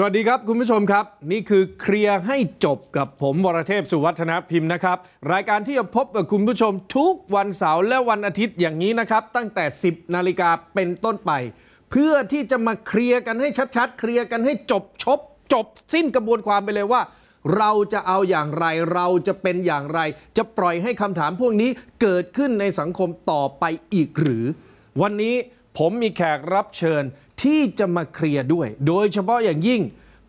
สวัสดีครับคุณผู้ชมครับ นี่คือเคลียร์ให้จบกับผมวรเทพสุวัฒนพิมพ์นะครับ รายการที่จะพบกับคุณผู้ชม ทุกวันเสาร์และวันอาทิตย์อย่างนี้นะครับ ตั้งแต่ 10นาฬิกาเป็นต้นไป เพื่อที่จะมาเคลียร์กันให้ชัดๆ เคลียร์กันให้จบชบ จบ สิ้นกระบวนความไปเลยว่า เราจะเอาอย่างไรเราจะเป็นอย่างไร จะปล่อยให้คำถามพวกนี้เกิดขึ้นในสังคมต่อไปอีกหรือ วันนี้ผมมีแขกรับเชิญที่จะมาเคลียร์ด้วย โดยเฉพาะอย่างยิ่ง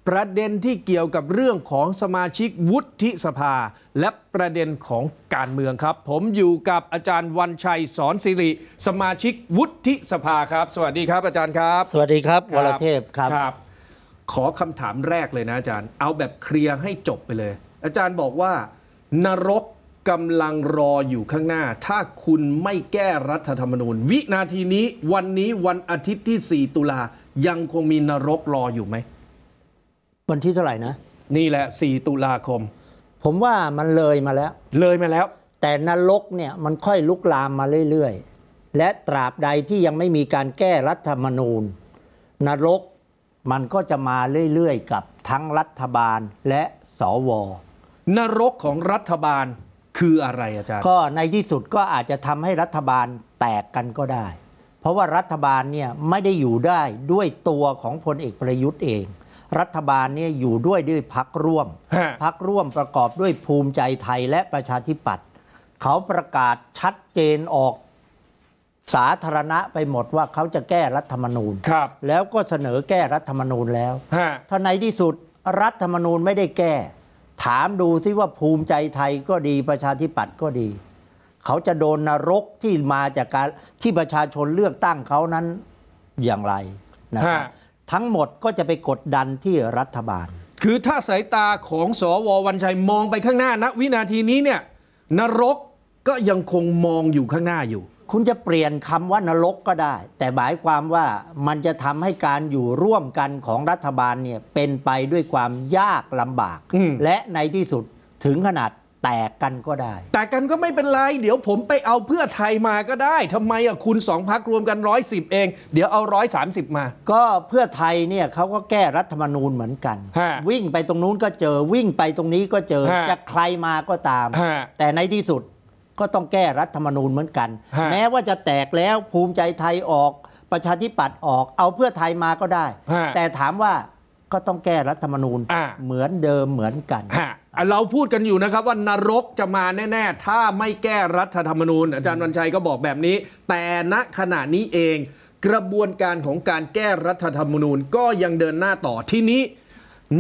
ประเด็นที่เกี่ยวกับเรื่องของสมาชิกวุฒิสภา และประเด็นของการเมืองครับ ผมอยู่กับอาจารย์วันชัยสอนสิริ สมาชิกวุฒิสภาครับ สวัสดีครับอาจารย์ครับ สวัสดีครับวรเทพ ครับรบขอคำถามแรกเลยนะอาจารย์ เอาแบบเคลียร์ให้จบไปเลย อาจารย์บอกว่านรกกำลังรออยู่ข้างหน้า ถ้าคุณไม่แก้รัฐธรรมนูญ วินาทีนี้วันนี้วันอาทิตย์ที่ 4 ตุลายังคงมีนรกรออยู่ไหม วันที่เท่าไหร่นะ นี่แหละ 4 ตุลาคม ผมว่ามันเลยมาแล้ว เลยมาแล้ว แต่นรกเนี่ยมันค่อยลุกลามมาเรื่อย ๆ และตราบใดที่ยังไม่มีการแก้รัฐธรรมนูญ นรกมันก็จะมาเรื่อยๆกับทั้งรัฐบาลและสว นรกของรัฐบาลคืออะไรอาจารย์ก็ในที่สุดก็อาจจะทำให้รัฐบาลแตกกันก็ได้ เพราะว่ารัฐบาลเนี่ยไม่ได้อยู่ได้ด้วยตัวของพลเอกประยุทธ์เอง รัฐบาลเนี่ยอยู่ด้วยด้วยพักร่วม พักร่วมประกอบด้วยภูมิใจไทยและประชาธิปัตย์เขาประกาศชัดเจนออกสาธารณะไปหมดว่าเขาจะแก้รัฐธรรมนูญครับแล้วก็เสนอแก้รัฐธรรมนูญแล้วถ้าในที่สุดรัฐธรรมนูญไม่ได้แก้ถามดูที่ว่าภูมิใจไทยก็ดีประชาธิปัตย์ก็ดี เขาจะโดนนรกที่มาจากการที่ประชาชนเลือกตั้งเขานั้นอย่างไรนะครับทั้งหมดก็จะไปกดดันที่รัฐบาล คือถ้าสายตาของสอววันชัยมองไปข้างหน้านะ วินาทีนี้เนี่ยนรกก็ยังคงมองอยู่ข้างหน้าอยู่คุณจะเปลี่ยนคำว่านรกก็ได้ แต่หมายความว่ามันจะทำให้การอยู่ร่วมกันของรัฐบาลเนี่ยเป็นไปด้วยความยากลำบาก และในที่สุดถึงขนาดแตกกันก็ได้ แตกกันก็ไม่เป็นไร เดี๋ยวผมไปเอาเพื่อไทยมาก็ได้ทำไมอ่ะคุณสองพักรวมกันร้อยสิบเอง เดี๋ยวเอาร้อสิบมา ก็เพื่อไทยเนี่ยเขาก็แก้รัฐธรรมนูญเหมือนกัน วิ่งไปตรงนู้นก็เจอวิ่งไปตรงนี้ก็เจอจะใครมาก็ตาม แต่ในที่สุดก็ต้องแก้รัฐธรรมนูญเหมือนกัน แม้ว่าจะแตกแล้วภูมิใจไทยออกประชาธิปัตย์ออก เอาเพื่อไทยมาก็ได้ แต่ถามว่าก็ต้องแก้รัฐธรรมนูญเหมือนเดิมเหมือนกัน เราพูดกันอยู่นะครับว่านรกจะมาแน่ ๆ ถ้าไม่แก้รัฐธรรมนูญ อาจารย์วันชัยก็บอกแบบนี้ แต่ณขณะนี้เองกระบวนการของการแก้รัฐธรรมนูญก็ยังเดินหน้าต่อที่นี้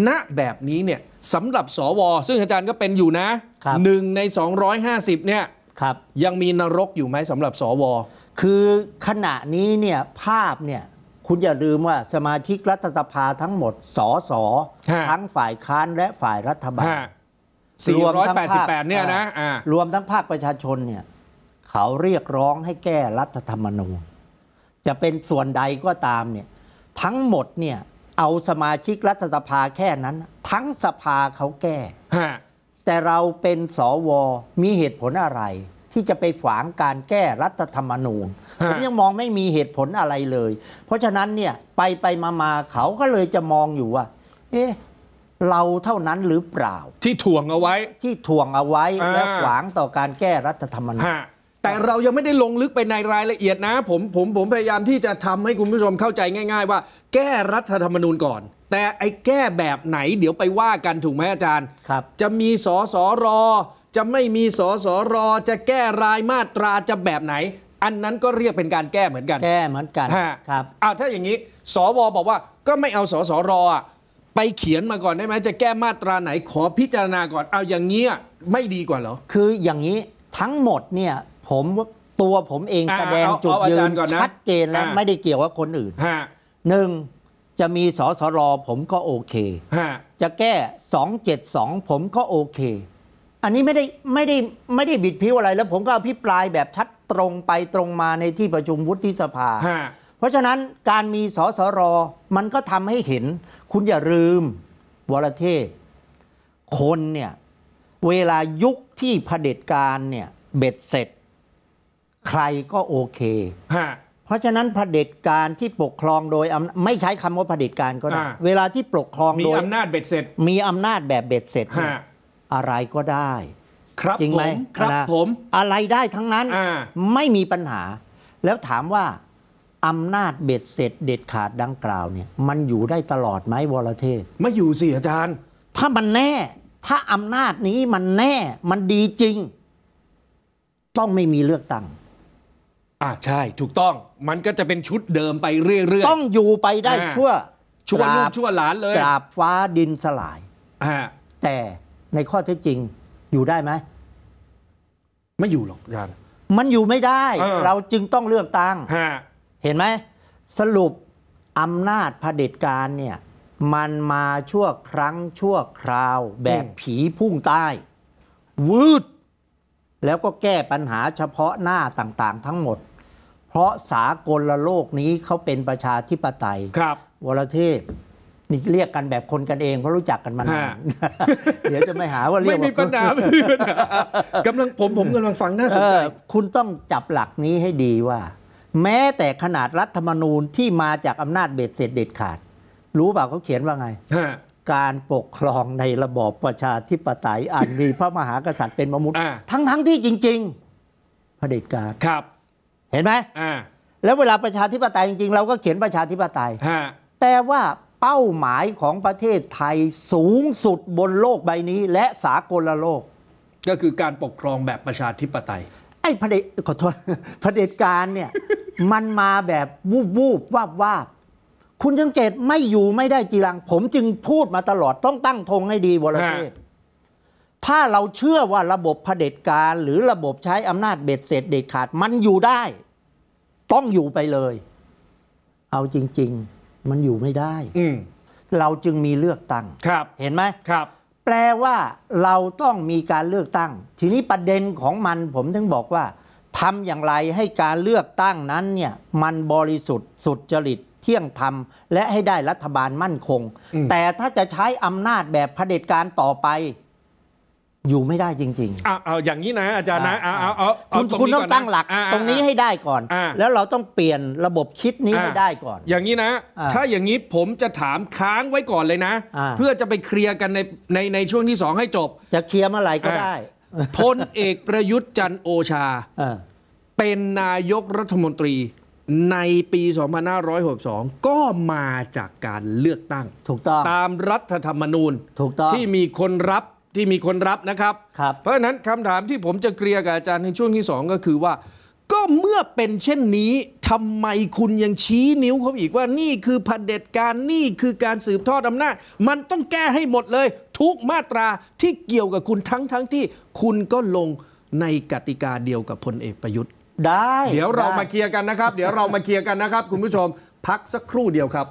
ณแบบนี้เนี่ยสำหรับสว ซึ่งอาจารย์ก็เป็นอยู่นะหนึ่งใน 250 เนี่ยครับยังมีนรกอยู่ไหมสำหรับสวคือขณะนี้เนี่ยภาพเนี่ยคุณอย่าลืมว่าสมาชิกรัฐสภาทั้งหมดสอสอทั้งฝ่ายค้านและฝ่ายรัฐบาลรวมเนี่ยนะรวมทั้งภาคประชาชนเนี่ยเขาเรียกร้องให้แก้รัฐธรรมนูญจะเป็นส่วนใดก็ตามเนี่ยทั้งหมดเนี่ยเอาสมาชิกรัฐสภาแค่นั้น ทั้งสภาเขาแก้แต่เราเป็นสว มีเหตุผลอะไร ที่จะไปขวางการแก้รัฐธรรมนูญผมยังมองไม่มีเหตุผลอะไรเลย เพราะฉะนั้นเนี่ยไปไปมามาเขาก็เลยจะมองอยู่ว่าเอ๊ะเราเท่านั้นหรือเปล่า ที่ถ่วงเอาไว้ ที่ถ่วงเอาไว้แล้วขวางต่อการแก้รัฐธรรมนูญแต่เรายังไม่ได้ลงลึกไปในรายละเอียดนะ ผมผมผมพยายามที่จะทำให้คุณผู้ชมเข้าใจง่าย ๆ ว่า แก้รัฐธรรมนูญก่อน แต่ไอ้แก้แบบไหน เดี๋ยวไปว่ากันถูกไหมอาจารย์ครับจะมีสอสอรอ จะไม่มีสอสอรอ จะแก้รายมาตราจะแบบไหน อันนั้นก็เรียกเป็นการแก้เหมือนกัน แก้เหมือนกันครับอ้าวถ้าอย่างนี้ สวบอกว่า ก็ไม่เอาสอสอรอ ไปเขียนมาก่อนได้ไหมจะแก้มาตราไหนขอพิจารณาก่อนเอาอย่างนี้ไม่ดีกว่าเหรอคืออย่างนี้ทั้งหมดเนี่ยผม ตัวผมเองแสดงจุดยืนชัดเจนแล้ว ไม่ได้เกี่ยวกับคนอื่น หนึ่งจะมีสสรผมก็โอเค จะแก้สองเจ็ดสองผมก็โอเค อันนี้ไม่ได้ ไม่ได้ ไม่ได้บิดพิ้วอะไรแล้วผมก็อภิปรายแบบชัดตรงไปตรงมาในที่ประชุมวุฒิสภา เพราะฉะนั้นการมีสสรมันก็ทำให้เห็น คุณอย่าลืม วรเทศคนเนี่ยเวลายุคที่เผด็จการเนี่ยเบ็ดเสร็จใครก็โอเคเพราะฉะนั้นเผด็จการ ที่ปกครองโดยไม่ใช้คำว่าเผด็จการก็ได้ เวลาที่ปกครองโดยมีอำนาจเบ็ดเสร็จ มีอำนาจแบบเบ็ดเสร็จอะไรก็ได้ครับจริงไหมครับ ผมอะไรได้ทั้งนั้น ไม่มีปัญหา แล้วถามว่าอำนาจเบ็ดเสร็จเด็ดขาดดังกล่าวเนี่ย มันอยู่ได้ตลอดไหมวรเทพไม่อยู่สิอาจารย์ ถ้ามันแน่ ถ้าอำนาจนี้มันแน่มันดีจริง ต้องไม่มีเลือกตั้งอ่าใช่ถูกต้องมันก็จะเป็นชุดเดิมไปเรื่อยๆต้องอยู่ไปได้ชั่วชั่วลูกชั่วหลานเลยกราบฟ้าดินสลายแต่ในข้อเท็จจริงอยู่ได้ไหม ไม่อยู่หรอกอาจารย์มันอยู่ไม่ได้ เราจึงต้องเลือกตั้งเห็นไหม สรุปอำนาจเผด็จการเนี่ยมันมาชั่วครั้งชั่วคราวแบบผีพุ่งใต้ วืด แล้วก็แก้ปัญหาเฉพาะหน้าต่างๆทั้งหมดเพราะสากละโลกนี้เขาเป็นประชาธิปไตยครับวรเทพนี่เรียกกันแบบคนกันเองเพราะรู้จักกันมานาน เดี๋ยวจะไม่หาว่าเรียกไม่มีปัญหาไม่มีปัญหากำลังผมผมกำลังฟังน่าสนใจคุณต้องจับหลักนี้ให้ดีว่า แม้แต่ขนาดรัฐธรรมนูญที่มาจากอำนาจเบ็ดเสร็จเด็ดขาด รู้เปล่าเขาเขียนว่าไง การปกครองในระบอบประชาธิปไตยอันมีพระมหากษัตริย์เป็นประมุขทั้งทั้งที่จริงๆเผด็จการครับเห็นไหม แล้วเวลาประชาธิปไตยจริงๆ เราก็เขียนประชาธิปไตยแปลว่าเป้าหมายของประเทศไทยสูงสุดบนโลกใบนี้ และสากลโลก ก็คือการปกครองแบบประชาธิปไตย ไอ้พเดชขอโทษพเดชการเนี่ย มันมาแบบวูบวูบวาบวาบคุณจังเกตไม่อยู่ไม่ได้จีรัง ผมจึงพูดมาตลอดต้องตั้งธงให้ดีวรเทพถ้าเราเชื่อว่าระบบะเผด็จการ หรือระบบใช้อำนาจเบ็ดเสร็จเด็ดขาดมันอยู่ได้ ต้องอยู่ไปเลย เอาจริง ๆ มันอยู่ไม่ได้เราจึงมีเลือกตั้ง ครับ เห็นไหมครับ แปลว่าเราต้องมีการเลือกตั้ง ทีนี้ประเด็นของมันผมถึงบอกว่าทำอย่างไรให้การเลือกตั้งนั้นเนี่ย มันบริสุทธิ์สุดจริต เที่ยงธรรม และให้ได้รัฐบาลมั่นคง แต่ถ้าจะใช้อำนาจแบบเผด็จการต่อไปอยู่ไม่ได้จริงๆเอาอย่างนี้นะ อาจารย์นะคุณคุณต้องตั้งหลักตรงนี้ให้ได้ก่อนแล้วเราต้องเปลี่ยนระบบคิดนี้ให้ได้ก่อน อย่างนี้นะ ถ้าอย่างนี้ผมจะถามค้างไว้ก่อนเลยนะ เพื่อจะไปเคลียร์กันในในในช่วงที่สองให้จบ จะเคลียร์เมื่อไหร่ก็ได้พลเอกประยุทธ์จันทร์โอชาเเป็นนายกรัฐมนตรีในปี 2562 ก็มาจากการเลือกตั้ง ถูกต้อง ตามรัฐธรรมนูญถูกต้องที่มีคนรับที่มีคนรับนะครับ เพราะฉะนั้นคำถามที่ผมจะเคลียร์กับอาจารย์ในช่วงที่ 2 ก็คือว่า ก็เมื่อเป็นเช่นนี้ทำไมคุณยังชี้นิ้วเขาอีกว่านี่คือเผด็จการนี่คือการสืบทอดอำนาจมันต้องแก้ให้หมดเลย ทุกมาตราที่เกี่ยวกับคุณทั้งทั้งที่คุณก็ลงในกติกาเดียวกับพลเอกประยุทธ์ ได้ เดี๋ยวเรามาเคลียร์กันนะครับ เดี๋ยวเรามาเคลียร์กันนะครับ คุณผู้ชม พักสักครู่เดียวครับ